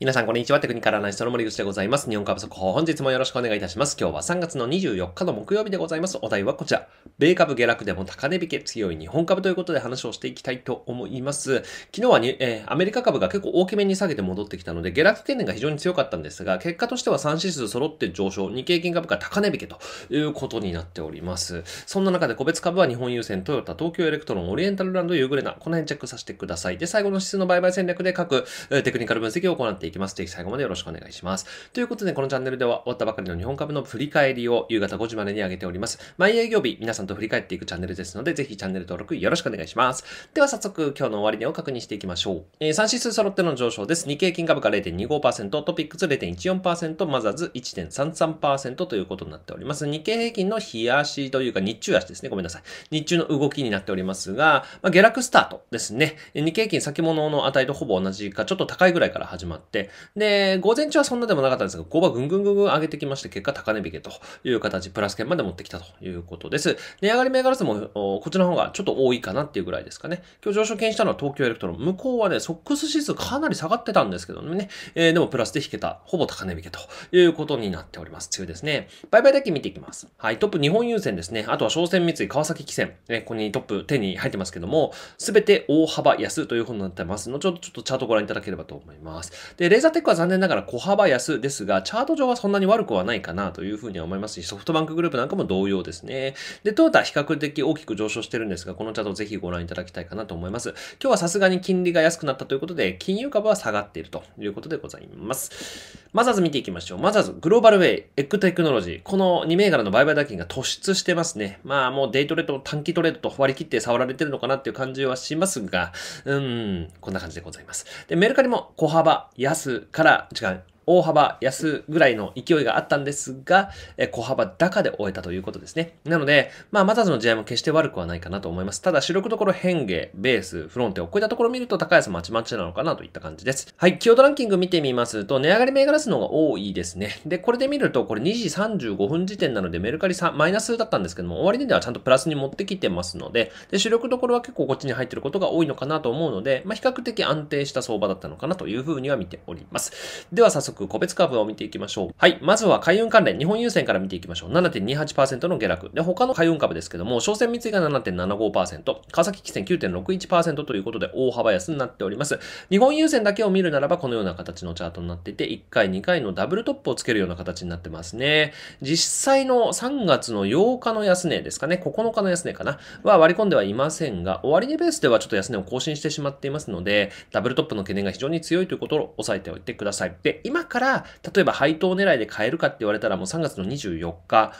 皆さん、こんにちは。テクニカルアナリストの森口でございます。日本株速報、本日もよろしくお願いいたします。今日は3月の24日の木曜日でございます。お題はこちら。米株下落でも高値引け強い日本株ということで話をしていきたいと思います。昨日はに、えー、アメリカ株が結構大きめに下げて戻ってきたので、下落懸念が非常に強かったんですが、結果としては3指数揃って上昇、日経金株価高値引けということになっております。そんな中で個別株は日本優先、トヨタ、東京エレクトロン、オリエンタルランド、ユーグレナ、この辺チェックさせてください。で、最後の指数の売買戦略で各、えー、テクニカル分析を行ってていきます。ぜひ最後までよろしくお願いします。ということで、このチャンネルでは終わったばかりの日本株の振り返りを夕方5時までに上げております。毎営業日、皆さんと振り返っていくチャンネルですので、ぜひチャンネル登録よろしくお願いします。では早速、今日の終値を確認していきましょう。えー、3指数揃っての上昇です。日経金株価0.25%、トピックス0.14%、マザーズ1.33%ということになっております。日経平均の日足というか、日中足ですね。ごめんなさい。日中の動きになっておりますが、まあ、下落スタートですね。日経平均先物の値とほぼ同じか、ちょっと高いぐらいから始まって、、で、午前中はそんなでもなかったんですが、5場ぐんぐんぐんぐん上げてきまして、結果高値引けという形、プラス圏まで持ってきたということです。値上がり銘柄数も、こっちの方がちょっと多いかなっていうぐらいですかね。今日上昇券したのは東京エレクトロン。向こうはね、ソックス指数かなり下がってたんですけどね。えー、でもプラスで引けた。ほぼ高値引けということになっております。強いですね。売買だけ見ていきます。はい、トップ日本優先ですね。あとは商船三井、川崎汽船。えー、ここにトップ手に入ってますけども、すべて大幅安ということになってます。後ほどちょっとチャートご覧いただければと思います。でで、レーザーテックは残念ながら小幅安ですが、チャート上はそんなに悪くはないかなというふうには思いますし、ソフトバンクグループなんかも同様ですね。で、トヨタ比較的大きく上昇してるんですが、このチャートぜひご覧いただきたいかなと思います。今日はさすがに金利が安くなったということで、金融株は下がっているということでございます。まず見ていきましょう。まずグローバルウェイ、エッグテクノロジー。この2銘柄の売買代金が突出してますね。まあもうデイトレー短期トレードと割り切って触られてるのかなっていう感じはしますが、うん、こんな感じでございます。で、メルカリも小幅、安出すから、違う、大幅安ぐらいの勢いがあったんですが、え小幅高で終えたということですね。なので、まあ、マターズの試合も決して悪くはないかなと思います。ただ、主力どころ変化、ベース、フロンテをこういったところを見ると高安まちまちなのかなといった感じです。はい、キーランキング見てみますと、値上がり銘柄数の方が多いですね。で、これで見ると、これ2時35分時点なので、メルカリさマイナスだったんですけども、終わ値ではちゃんとプラスに持ってきてますので、で、主力どころは結構こっちに入ってることが多いのかなと思うので、まあ、比較的安定した相場だったのかなというふうには見ております。では早速速、個別株を見ていきましょう。はい。まずは海運関連、日本郵船から見ていきましょう。7.28%の下落。で、他の海運株ですけども、商船三井が7.75%、川崎汽船9.61%ということで大幅安になっております。日本郵船だけを見るならば、このような形のチャートになっていて、1回、2回のダブルトップをつけるような形になってますね。実際の3月の8日の安値ですかね、9日の安値かな、は割り込んではいませんが、終値ベースではちょっと安値を更新してしまっていますので、ダブルトップの懸念が非常に強いということを押さえておいてください。で、今から、例えば配当狙いで買えるかって言われたらもう3月の24日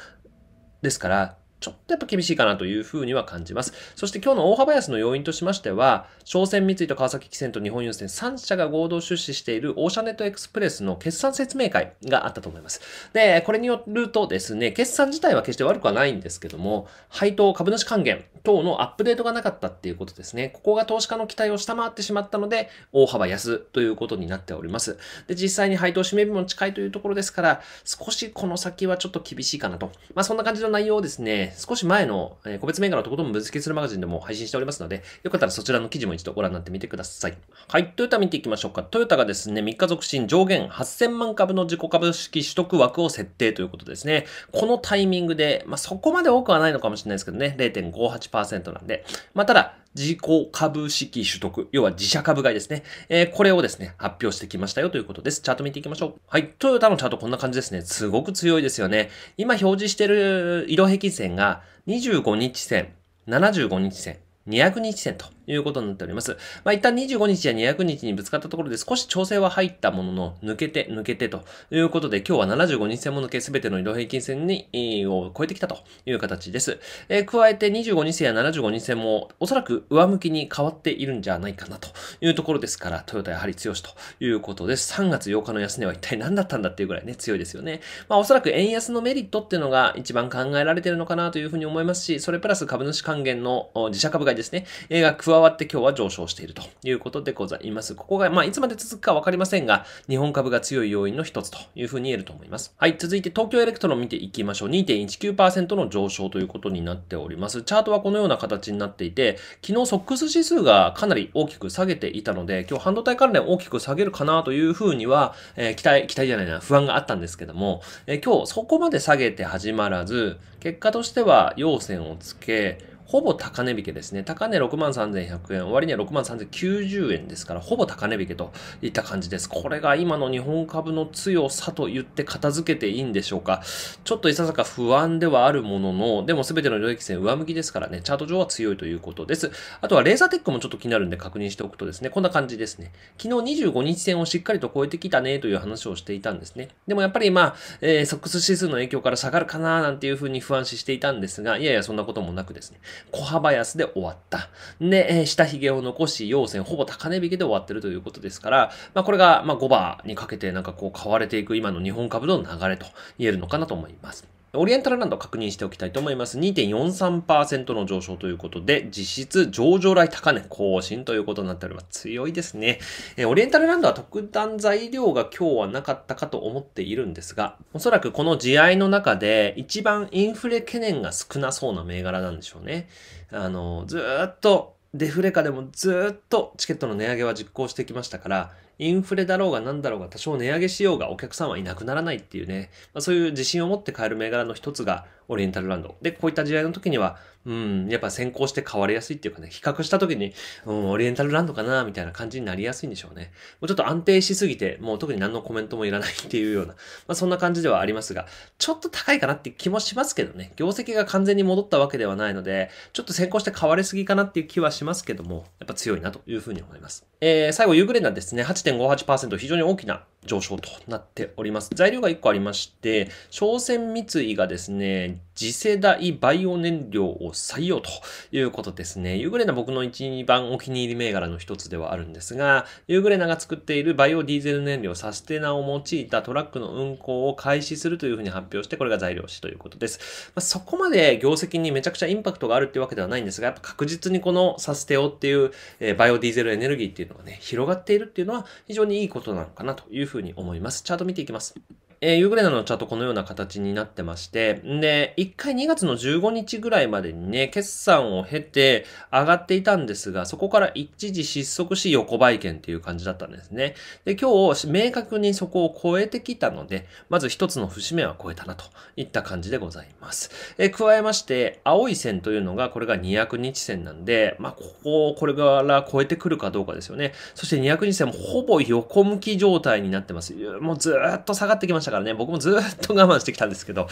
ですから、ちょっとやっぱ厳しいかなというふうには感じます。そして今日の大幅安の要因としましては、商船三井と川崎汽船と日本郵船3社が合同出資しているオーシャンネットエクスプレスの決算説明会があったと思います。で、これによるとですね、決算自体は決して悪くはないんですけども、配当株主還元等のアップデートがなかったっていうことですね。ここが投資家の期待を下回ってしまったので、大幅安ということになっております。で、実際に配当締め日も近いというところですから、少しこの先はちょっと厳しいかなと。まあそんな感じの内容をですね、少し前の、え個別銘柄のとことん分析するマガジンでも配信しておりますので、よかったらそちらの記事も一度ご覧になってみてください。はい、トヨタ見ていきましょうか。トヨタがですね、3日続伸上限8000万株の自己株式取得枠を設定ということですね。このタイミングで、まあ、そこまで多くはないのかもしれないですけどね、0.58%なんで。まあ、ただ、自己株式取得、要は自社株買いですね。えー、これをですね、発表してきましたよということです。チャート見ていきましょう。はい。トヨタのチャートこんな感じですね。すごく強いですよね。今表示してる移動平均線が25日線、75日線、200日線と。いうことになっております。まあ、一旦25日や200日にぶつかったところで少し調整は入ったものの、抜けて、抜けてということで、今日は75日線も抜け、すべての移動平均線に、えー、を超えてきたという形です。えー、加えて25日線や75日線も、おそらく上向きに変わっているんじゃないかなというところですから、トヨタやはり強しということです。3月8日の安値は一体何だったんだっていうぐらいね、強いですよね。まあ、おそらく円安のメリットっていうのが一番考えられてるのかなというふうに思いますし、それプラス株主還元の自社株買いですね。えー、が加わって今日は上昇しているということでございます。ここが、まあ、いつまで続くかわかりませんが、日本株が強い要因の一つというふうに言えると思います。はい、続いて東京エレクトロン見ていきましょう。2.19%の上昇ということになっております。チャートはこのような形になっていて、昨日ソックス指数がかなり大きく下げていたので、今日半導体関連大きく下げるかなというふうには、えー、期待、期待じゃないな、不安があったんですけども、えー、今日そこまで下げて始まらず、結果としては陽線をつけ、ほぼ高値引けですね。高値6万3100円、割には6万3090円ですから、ほぼ高値引けといった感じです。これが今の日本株の強さと言って片付けていいんでしょうか。ちょっといささか不安ではあるものの、でも全ての領域線上向きですからね、チャート上は強いということです。あとはレーザーテックもちょっと気になるんで確認しておくとですね、こんな感じですね。昨日25日線をしっかりと超えてきたねという話をしていたんですね。でもやっぱりまあ、えー、ソックス指数の影響から下がるかななんていうふうに不安視していたんですが、いやいやそんなこともなくですね。小幅安で終わった。で、え下髭を残し、陽線ほぼ高値引きで終わってるということですから、まあこれが、まあ5番にかけてなんかこう買われていく今の日本株の流れと言えるのかなと思います。オリエンタルランド確認しておきたいと思います。2.43%の上昇ということで、実質上場来高値更新ということになっております。強いですね。えオリエンタルランドは特段材料が今日はなかったかと思っているんですが、おそらくこの地合の中で一番インフレ懸念が少なそうな銘柄なんでしょうね。あの、ずっとデフレ下でもずっとチケットの値上げは実行してきましたから、インフレだろうが何だろうが多少値上げしようがお客さんはいなくならないっていうね、まあ、そういう自信を持って買える銘柄の一つがオリエンタルランド。で、こういった時代の時には、うん、やっぱ先行して変わりやすいっていうかね、比較した時に、うん、オリエンタルランドかな、みたいな感じになりやすいんでしょうね。もうちょっと安定しすぎて、もう特に何のコメントもいらないっていうような、まあそんな感じではありますが、ちょっと高いかなって気もしますけどね、業績が完全に戻ったわけではないので、ちょっと先行して変わりすぎかなっていう気はしますけども、やっぱ強いなというふうに思います。えー、最後、ユーグレナですね、8 8.58%、非常に大きな上昇となっております。材料が1個ありまして、商船三井がですね、次世代バイオ燃料を採用ということですね。ユーグレナ僕の一番お気に入り銘柄の一つではあるんですが、ユーグレナが作っているバイオディーゼル燃料サステナを用いたトラックの運行を開始するというふうに発表して、これが材料紙ということです。まあ、そこまで業績にめちゃくちゃインパクトがあるっていうわけではないんですが、やっぱ確実にこのサステオっていう、えー、バイオディーゼルエネルギーっていうのがね、広がっているっていうのは非常にいいことなのかなというふうに思います。チャート見ていきます。えー、ユーグレナのチャートこのような形になってまして、で、一回2月の15日ぐらいまでにね、決算を経て上がっていたんですが、そこから一時失速し横ばい券っていう感じだったんですね。で、今日明確にそこを超えてきたので、まず一つの節目は超えたなといった感じでございます。えー、加えまして、青い線というのがこれが200日線なんで、まあ、ここをこれから超えてくるかどうかですよね。そして200日線もほぼ横向き状態になってます。もうずっと下がってきましたからね、僕もずっと我慢してきたんですけど、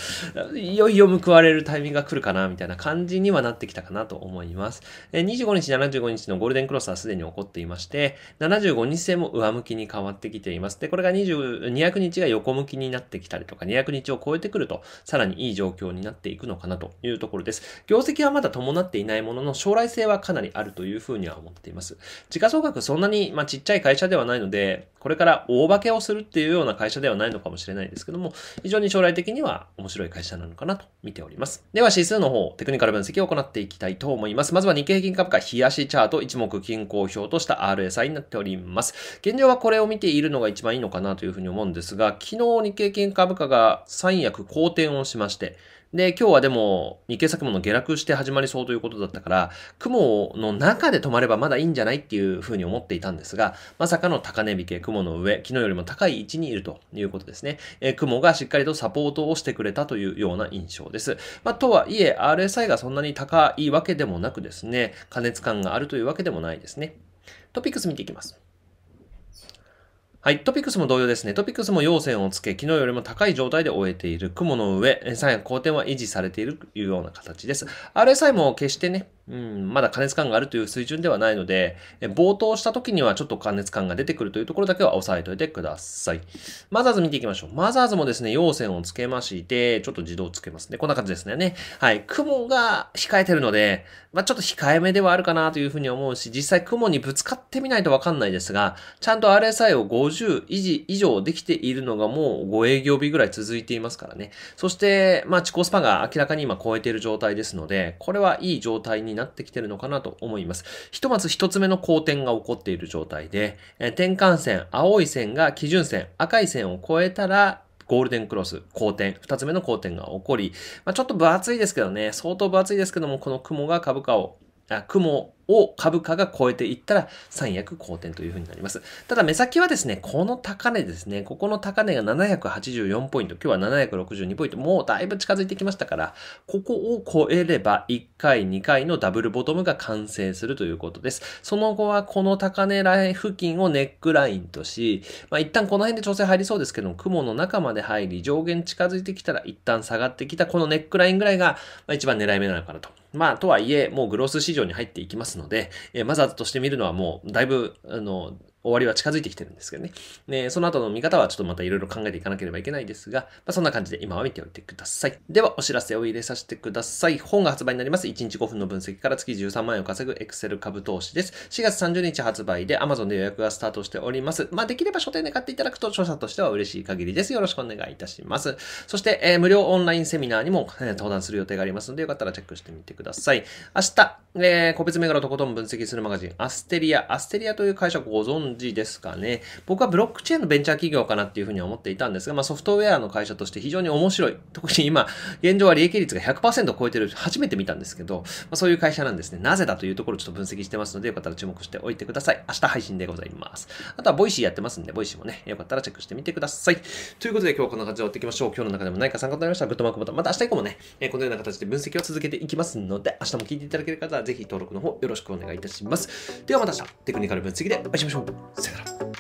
いよいよ報われるタイミングが来るかな、みたいな感じにはなってきたかなと思います。25日、75日のゴールデンクロスはすでに起こっていまして、75日線も上向きに変わってきています。で、これが20 200日が横向きになってきたりとか、200日を超えてくると、さらにいい状況になっていくのかなというところです。業績はまだ伴っていないものの、将来性はかなりあるというふうには思っています。時価総額そんなに、まあ、ちっちゃい会社ではないので、これから大化けをするっていうような会社ではないのかもしれないないですけども、非常に将来的には面白い会社なのかなと見ております。では指数の方、テクニカル分析を行っていきたいと思います。まずは日経平均株価、日足チャート、一目均衡表とした RSI になっております。現状はこれを見ているのが一番いいのかなというふうに思うんですが、昨日日経平均株価が三役好転をしまして、で、今日はでも、日経作物下落して始まりそうということだったから、雲の中で止まればまだいいんじゃないっていうふうに思っていたんですが、まさかの高値引け、雲の上、昨日よりも高い位置にいるということですね。えー、雲がしっかりとサポートをしてくれたというような印象です。まあ、とはいえ、RSI がそんなに高いわけでもなくですね、過熱感があるというわけでもないですね。トピックス見ていきます。はい。トピックスも同様ですね。トピックスも陽線をつけ、昨日よりも高い状態で終えている。雲の上、三役好転は維持されているというような形です。RSI も決してね、うん、まだ加熱感があるという水準ではないので、冒頭した時にはちょっと加熱感が出てくるというところだけは押さえておいてください。マザーズ見ていきましょう。マザーズもですね、陽線をつけまして、ちょっと自動つけますね。こんな感じですね。はい。雲が控えてるので、まあ、ちょっと控えめではあるかなというふうに思うし、実際雲にぶつかってみないとわかんないですが、ちゃんと RSI を50維持以上できているのがもう5営業日ぐらい続いていますからね。そして、まあ、地コスパが明らかに今超えている状態ですので、これはいい状態にななってきてるのかなと思います。ひとまず一つ目の好転が起こっている状態で、え転換線、青い線が基準線、赤い線を越えたら、ゴールデンクロス、好転、二つ目の好転が起こり、まあ、ちょっと分厚いですけどね、相当分厚いですけども、この雲が株価を雲を株価が超えていったら三役好転というふうになります。ただ目先はですね、この高値ですね、ここの高値が784ポイント、今日は762ポイント、もうだいぶ近づいてきましたから、ここを超えれば1回、2回のダブルボトムが完成するということです。その後はこの高値ライン付近をネックラインとし、まあ、一旦この辺で調整入りそうですけども、雲の中まで入り、上限近づいてきたら一旦下がってきたこのネックラインぐらいが一番狙い目なのかなとまあ、とはいえ、もうグロース市場に入っていきますので、えー、マザーズとして見るのはもう、だいぶ、あの、終わりは近づいてきてるんですけどね。ねその後の見方はちょっとまたいろいろ考えていかなければいけないですが、まあ、そんな感じで今は見ておいてください。では、お知らせを入れさせてください。本が発売になります。1日5分の分析から月13万円を稼ぐ Excel 株投資です。4月30日発売で Amazon で予約がスタートしております。まあ、できれば書店で買っていただくと著者としては嬉しい限りです。よろしくお願いいたします。そして、えー、無料オンラインセミナーにも、えー、登壇する予定がありますので、よかったらチェックしてみてください。明日、で、個別銘柄とことん分析するマガジン、アステリア。アステリアという会社ご存知ですかね。僕はブロックチェーンのベンチャー企業かなっていうふうには思っていたんですが、まあ、ソフトウェアの会社として非常に面白い。特に今、現状は利益率が100%を超えてる、初めて見たんですけど、まあ、そういう会社なんですね。なぜだというところをちょっと分析してますので、よかったら注目しておいてください。明日配信でございます。あとはボイシーやってますんで、ボイシーもね、よかったらチェックしてみてください。ということで今日はこんな感じで終わっていきましょう。今日の中でも何か参加となりましたらグッドマークボタン。また明日以降もね、このような形で分析を続けていきますので、明日も聞いていただける方はぜひ登録の方よろしくお願いいたします。ではまた明日、テクニカル分析でお会いしましょう。さよなら。